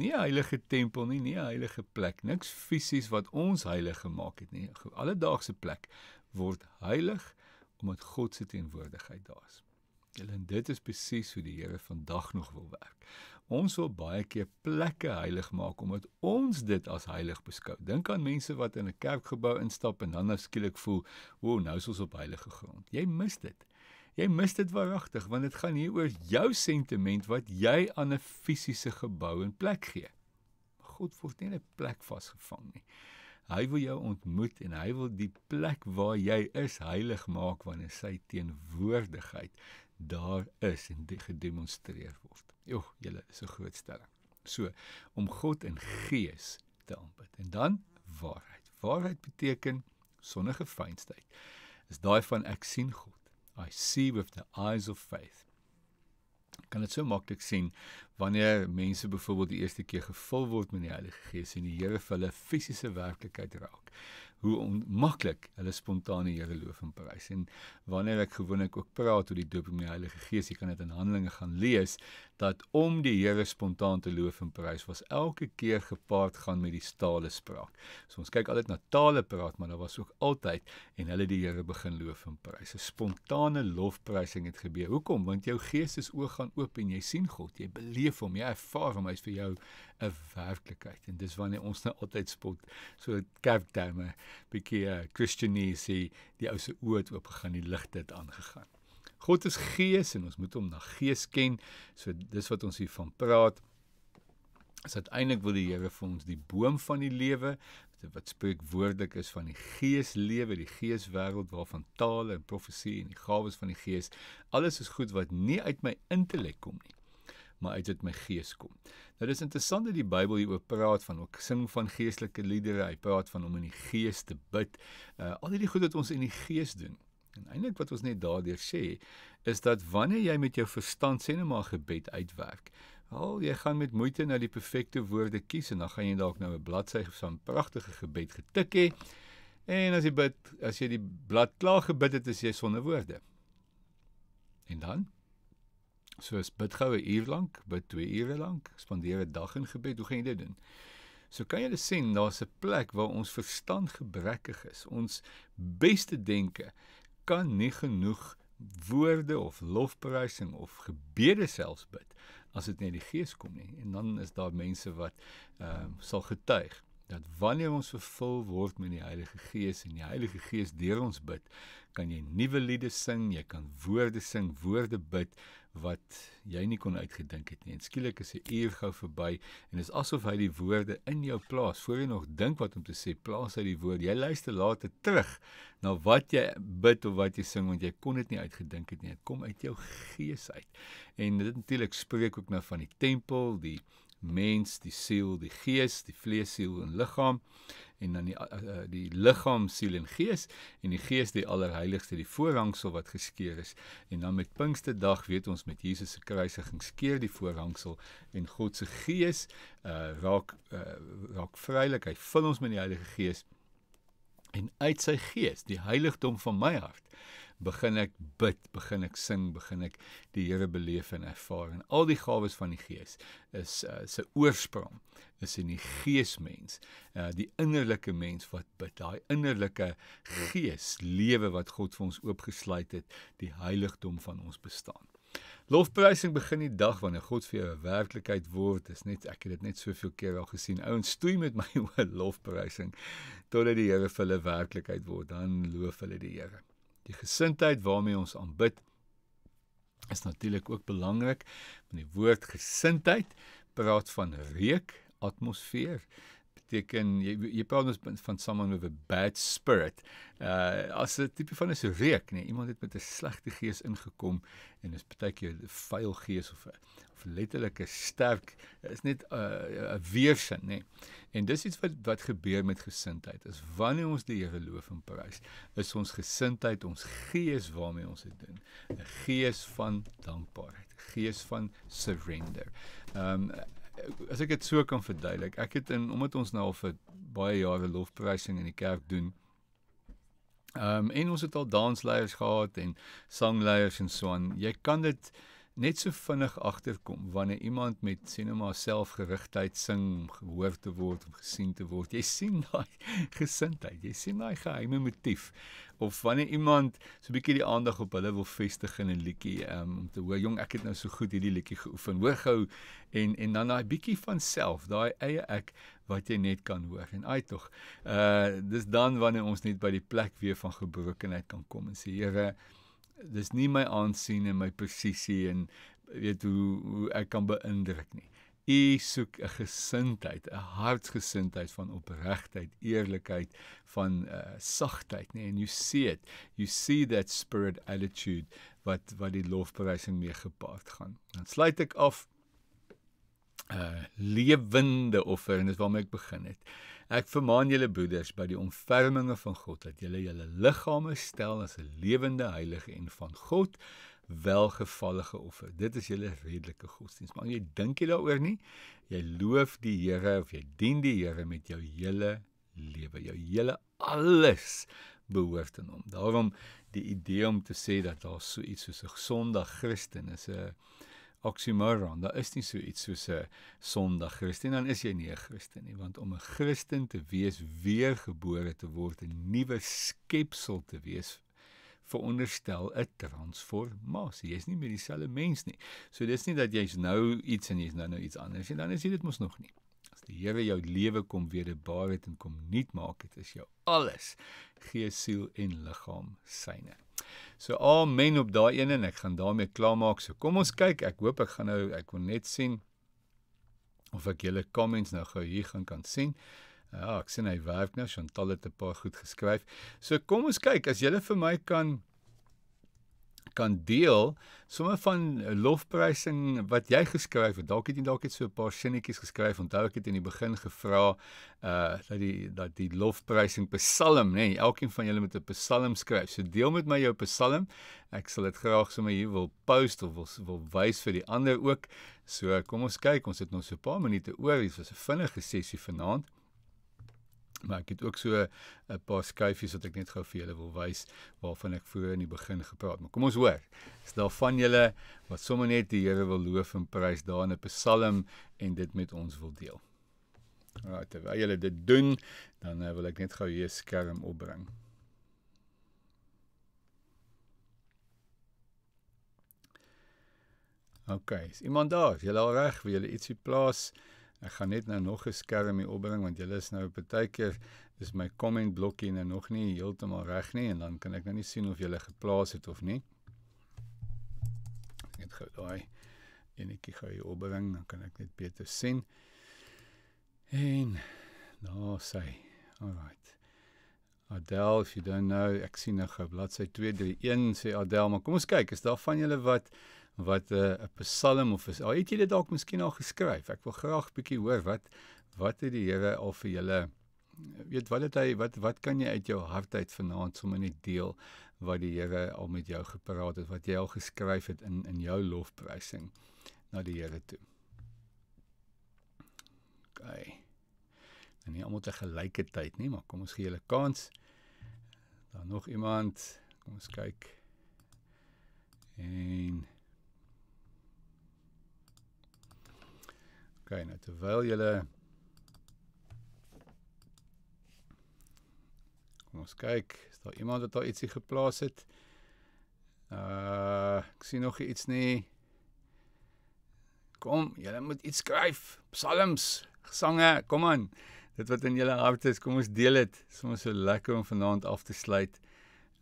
nie 'n heilige tempel nie, nie 'n heilige plek, niks fisies wat ons heilig gemaak het nie. Alledaagse plek word heilig omdat God se teenwoordigheid daar is. En dit is presies hoe die Here vandag nog wil werk. Ons wil baie keer plekke heilig maak omdat ons dit as heilig beskou. Dink aan mense wat in 'n kerkgebou instap en dan nou skielik voel, "O, oh, nou is ons op heilige grond." Jy mis dit. Jy mis dit waaragtig want dit gaan hier oor jou sentiment wat jy aan 'n fisiese gebou en plek gee. Maar God word nie 'n plek vasgevang nie. Hy wil jou ontmoet en hy wil die plek waar jy is heilig maak wanneer sy teenwoordigheid daar is en gedemonstreer word. Jogg, julle is 'n groot stelling. So, om God in gees te aanbid. En dan waarheid. Waarheid beteken sonnige feinstyd. Is daai van ek sien God. I see with the eyes of faith. Kan dit so maklik sien wanneer mense byvoorbeeld die eerste keer gevul word met die Heilige Gees en die Here vir hulle fisiese werklikheid raak. Hoe maklik hulle spontane Here loof en prys. En wanneer ek gewoonlik ook praat oor die doop met die Heilige Gees, jy kan dit in Handelinge gaan lees, dat om die Here spontaan te loof en prys was elke keer gepaard gaan met die tale spraak. So ons kyk altyd na tale praat, maar daar was ook altyd en hulle die Here begin loof en prys. 'n Spontane lofprysing het gebeur. Hoekom? Want jou gees is oop gaan oop en jy sien God, jy beleef hom, jy ervaar hom, hy's vir jou 'n werklikheid. En dis wanneer ons nou altyd spot so kerkterme, bietjie uh, eh, Christianity, die ou se oë het oop gegaan, die ligte het aangegaan. God is gees en ons moet hom na gees ken. So dis wat ons hier van praat. As uiteindelik wil die Here vir ons die boom van die lewe wat spreek woordelik is van die gees lewe, die gees wêreld waarvan tale en profesie en die gawes van die gees alles is goed wat nie uit my intellek kom nie maar uit dit my gees kom. Nou dis interessant dat die Bybel hier oop praat van ook sing van geestelike liedere. Hy praat van om in die gees te bid. Uh al hierdie goed wat ons in die gees doen. En eintlik wat ons net daardeur sê is dat wanneer jy met jou verstand sê net maar gebed uitwerk, al jy gaan met moeite na die perfekte woorde kies en dan gaan jy dalk nou 'n bladsy van so 'n pragtige gebed getik hê. En as jy bid, as jy die blad klaar gebid het, is jy sonder woorde. En dan soos bid goue uur lank, bid 2 ure lank, spandeer 'n dag in gebed, hoe gaan jy dit doen? So kan jy sien daar's 'n plek waar ons verstand gebrekkig is. Ons beste denke kan nie genoeg woorde of lofprysing of gebede selfs bid as dit net die gees kom nie en dan is daar mense wat ehm uh, sal getuig dat wanneer ons vervul word met die Heilige Gees en die Heilige Gees deur ons bid kan jy nuwe liede sing jy kan woorde sing woorde bid wat jy nie kon uitgedink het nie. En skielik is 'n uur gou verby en dit is asof hy die woorde in jou plaas. Voor jy nog dink wat om te sê, plaas hy die woord. Jy luister later terug na wat jy bid of wat jy sing want jy kon dit nie uitgedink het nie. Dit kom uit jou gees uit. En dit natuurlik spreek ook nou van die tempel, die mens, die siel, die gees, die vlees, siel en liggaam en dan die eh, eh, die liggaam, siel en gees en die gees die allerheiligste, die voorhangsel wat geskeur is. En dan met Pinksterdag weet ons met Jesus se kruisiging skeur die voorhangsel en God se gees uh, raak uh, raak vrylik. Hy vul ons met die Heilige Gees en uit sy gees, die heiligdom van my hart begin ek bid, begin ek sing, begin ek die Here beleef en ervaar. En al die gawes van die Gees is uh, se oorsprong is in die geesmens, uh, die innerlike mens wat bid, daai innerlike gees lewe wat God vir ons oopgesluit het, die heiligdom van ons bestaan. Lofprysing begin die dag wanneer God vir jou 'n werklikheid word. Dit is net ek het dit net soveel keer al gesien. Ouens stoei met my oor lofprysing totdat die Here vir hulle werklikheid word. Dan loof hulle die Here. Die gesindheid waarmee ons aanbid is natuurlik ook belangrik. Met die woord gesindheid praat van reuk, atmosfeer teken jy jy praat ons van someone with a bad spirit. Uh as 'n tipe van 'n so reuk, nee, iemand het met 'n slegte gees ingekom en is baie keer 'n vuil gees of 'n of letterlike sterk is net 'n uh, weerskyn, nê. Nee. En dis iets wat wat gebeur met gesindheid. Is wanneer ons die Here loof en prys, is ons gesindheid, ons gees waarmee ons dit doen, 'n gees van dankbaarheid, gees van surrender. Um as ek dit so kan verduidelik, ek het in omdat ons nou al vir baie jare lofprysing in die kerk doen. Ehm um, en ons het al dansleiers gehad en sangleiers en so aan. Jy kan dit net so vinnig agterkom wanneer iemand met sienema selfgerigtheid sing om gehoor te word om gesien te word jy sien daai gesindheid jy sien daai geheime motief of wanneer iemand so 'n bietjie die aandag op hulle wil vestig in 'n liedjie um, om te hoor jong ek het nou so goed hierdie liedjie geoefen hoor gou en en dan daai bietjie van self daai eie ek wat jy net kan hoor en uit tog uh dis dan wanneer ons net by die plek weer van gebrokenheid kan kom en sê Here dis nie my aansien en my posisie en weet hoe hoe ek kan beïndruk nie. U soek 'n gesindheid, 'n hartsgesindheid van opregtheid, eerlikheid, van uh, eh, sagtheid, nê. Nee, And you see it. You see that spirit attitude wat wat die lofprysing mee gepaard gaan. Dan sluit ek af 'n uh, eh, lewende offer en dis waarmee ek begin het. Ek vermaan julle broeders by die ontferminge van God dat julle julle liggame stel as 'n lewende heilige en van God welgevallige offer. Dit is julle redelike godsdienst. Maar jy dink jy daaroor nie? Jy loof die Here of jy dien die Here met jou hele lewe, jou hele alles behoort aan hom. Daarom die idee om te sê dat daar so iets soos 'n gesonde Christen is 'n oksimoron. Daar is nie so iets soos 'n sondig Christen dan is jy nie 'n Christen nie, want om 'n Christen te wees, weergebore te word, 'n nuwe skepsel te wees, veronderstel 'n transformasie. Jy's nie meer dieselfde mens nie. So dis nie dat jy's nou iets en jy's nou nou iets anders nie. Dan is dit mos nog nie. As die Here jou lewe kom wederbaar het en kom nuut maak, dit is jou alles, gees, siel en liggaam syne. So amen op daai een en ek gaan daarmee klaarmaak. So kom ons kyk. Ek hoop ek gaan nou ek wil net sien of ek julle comments nou gou hier gaan kan sien. Ja, ek sien hy werk nou. Chantal het 'n paar goed geskryf. So kom ons kyk as julle vir my kan kan deel somme van lofprysing wat jy geskryf het. Dalk het jy dalk net so 'n paar sinnetjies geskryf. Onthou ek het in die begin gevra uh dat die dat die lofprysing Psalm, nê, nee, elkeen van julle moet 'n Psalm skryf. So deel met my jou Psalm. Ek sal dit graag sommer hier wil post of wil, wil wys vir die ander ook. So kom ons kyk, ons het nog so 'n paar minute oor. Dit was 'n vinnige sessie vanaand. Maar ek het ook so 'n eh, paar skuifies wat ek net gou vir julle wil wys waarvan ek voor in die begin gepraat het. Maar kom ons hoor. Is daar van julle wat sommer net die Here wil loof en prys daar in 'n Psalm en dit met ons wil deel? Right, terwyl julle dit doen, dan uh, wil ek net gou hier 'n skerm opbring. Oké, okay, is iemand daar? Is jy al reg? Wil jy ietsie plaas? Ehm Ek gaan net nou nog 'n skerm hier opbring want julle is nou 'n partykeer is my comment blokkie nou nog nie heeltemal reg nie en dan kan ek nou nie sien of julle geplaas het of nie. Ek het gou daai enetjie gou hier opbring dan kan ek net beter sien. En nou sê, alrite. Adel, if you don't know, ek sien nou gou bladsy 231 sê Adel, maar kom ons kyk, is daar van julle wat wat eh, 'n uh, psalm of is. Al oh, het jy dit dalk miskien al geskryf. Ek wil graag 'n bietjie hoor wat wat het die Here al vir julle weet wat het hy wat wat kan jy uit jou hart uit vanaand sommer net deel wat die Here al met jou gepraat het, wat jy al geskryf het in in jou lofprysing na die Here toe. OK. Dan nou nie almal te gelyke tyd nie, maar kom ons gee julle kans. Dan nog iemand. Kom ons kyk. En OK, nou terwyl julle Kom ons kyk, is daar iemand wat daar ietsie geplaas het? Uh, ek sien nog iets nie. Kom, julle moet iets skryf. Psalms, gesange, kom aan. Dit wat in julle hart is, kom ons deel dit. Ons is so lekker om vanaand af te sluit.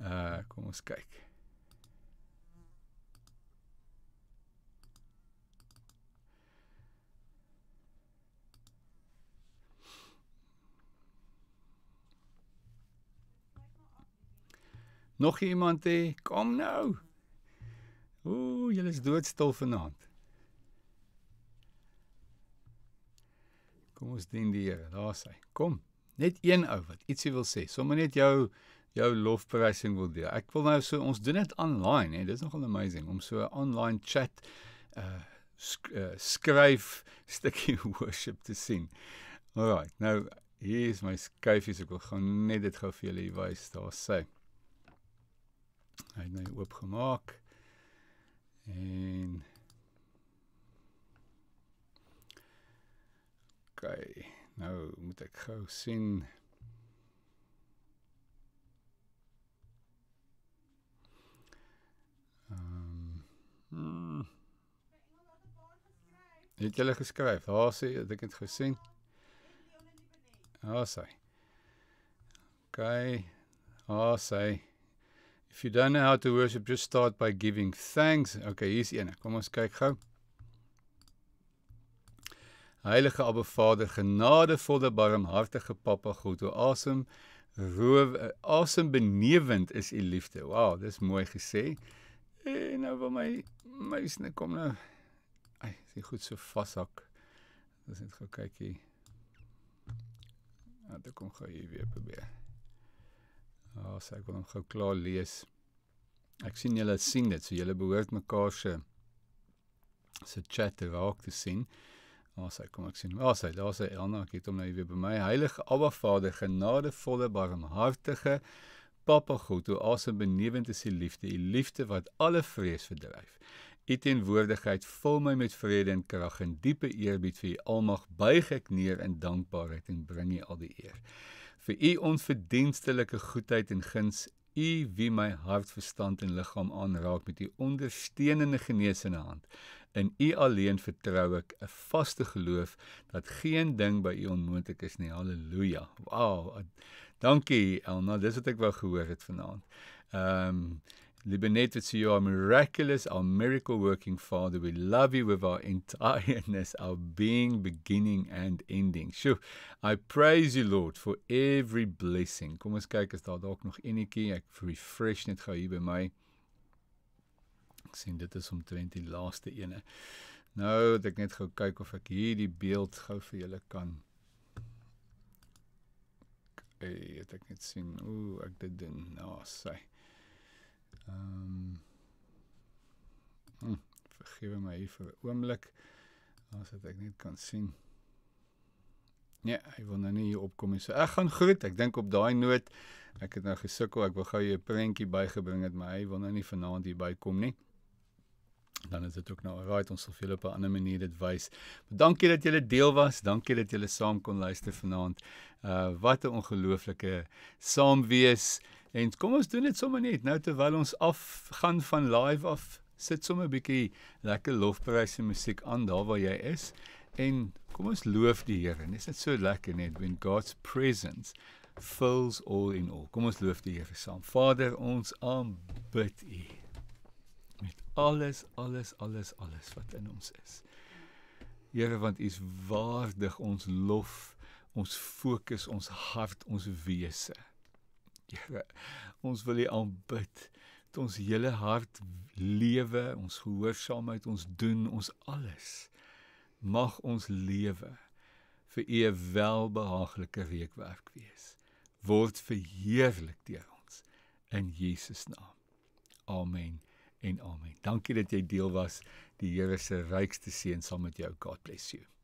Uh, kom ons kyk. Nog iemand hè? Kom nou. Ooh, julle is doodstil vanaand. Kom ons dien die Here. Daar is hy. Kom. Net een ou wat ietsie wil sê. Sommige net jou jou lofprysing wil deel. Ek wil nou so ons doen dit online hè. Dis nogal amazing om so 'n online chat uh, sk uh skryf stukkie worship te sien. Alrite. Nou hier is my skyfies. Ek wil gou net dit gou vir julle wys. Daar sê hy. Hy het my oopgemaak en OK, nou moet ek gou sien. Ehm. Um, het hulle geskryf? Haar sê ek het dit gesien. Ja, sê. OK. Ah, sê. If you don't know how to worship, just start by giving thanks. Okay, hier's een. Kom ons kyk gou. Heilige Abba Vader, genadevolle barmhartige Papa God, hoe asem roof asem benewend is u liefde. Wow, dis mooi gesê. En eh, nou vir my muis net kom nou. Ai, is dit goed so vashak. Ons net gou kyk hier. Nou, dan kom gou hier weer probeer. Ah, oh, ek wil hom gou klaar lees. Ek sien julle sien dit, so julle behoort mekaar se se chat te raak te sien. Ah, oh, kom ek sien. Ah, oh, daar sê Elna, ek het hom nou weer by my. Heilige Abba Vader, genadevolle, barmhartige Papa God, hoe asem benewend is U liefde, U liefde wat alle vrees verdryf. U teenwoordigheid vul my met vrede en krag en diepe eerbied vir U almag. Buig ek neer in dankbaarheid en bring U al die eer vir u onverdienstelike goedheid en guns u wie my hart verstand en liggaam aanraak met u ondersteunende geneesende hand in u alleen vertrou ek 'n vaste geloof dat geen ding by u onmoontlik is nie haleluja wow dankie elna dis wat ek wou gehoor het vanaand ehm um, Liebe net, it's you are miraculous, our miracle working Father. We love you with our entireness, our being, beginning and ending. Sjoe, I praise you Lord for every blessing. Kom ons kyk as daar dalk nog enetjie. Ek refresh net gou hier by my. Ek sien dit is omtrent die laaste ene. Nou, ek net gou kyk of ek hierdie beeld gou vir julle kan. Ek eh, het ek net sien, ooh, ek dit doen. Nou, sy. So. Ehm um, hm, vergewe my hier vir 'n oomblik. As dit ek net kan sien. Ja, nee, ek wil nou nie hier opkom nie. So ek gaan groet. Ek dink op daai noot ek het nou gesukkel. Ek wou gou jou 'n prentjie bygebring het, maar hy wil nou nie vanaand hier bykom nie. Dan is dit ook nou alright. Ons sal vir julle op 'n ander manier dit wys. Dankie dat julle deel was. Dankie dat julle saam kon luister vanaand. Uh wat 'n ongelooflike saamwees. Uh En kom ons doen dit sommer net nou terwyl ons afgaan van live af sit sommer 'n bietjie lekker lofprys en musiek aan daar waar jy is en kom ons loof die Here. Dis net so lekker net when God's presence fills all in all. Kom ons loof die Here saam. Vader, ons aanbid U met alles alles alles alles wat in ons is. Here, want U is waardig ons lof, ons fokus, ons hart, ons wese. Here, ons wil U aanbid met ons hele hart, lewe, ons gehoorsaamheid, ons doen, ons alles. Mag ons lewe vir U 'n welbehaaglike reukwerk wees. Word verheerlik deur ons in Jesus naam. Amen en amen. Dankie dat jy deel was. Die Here se rykste seën saam met jou. God bless you.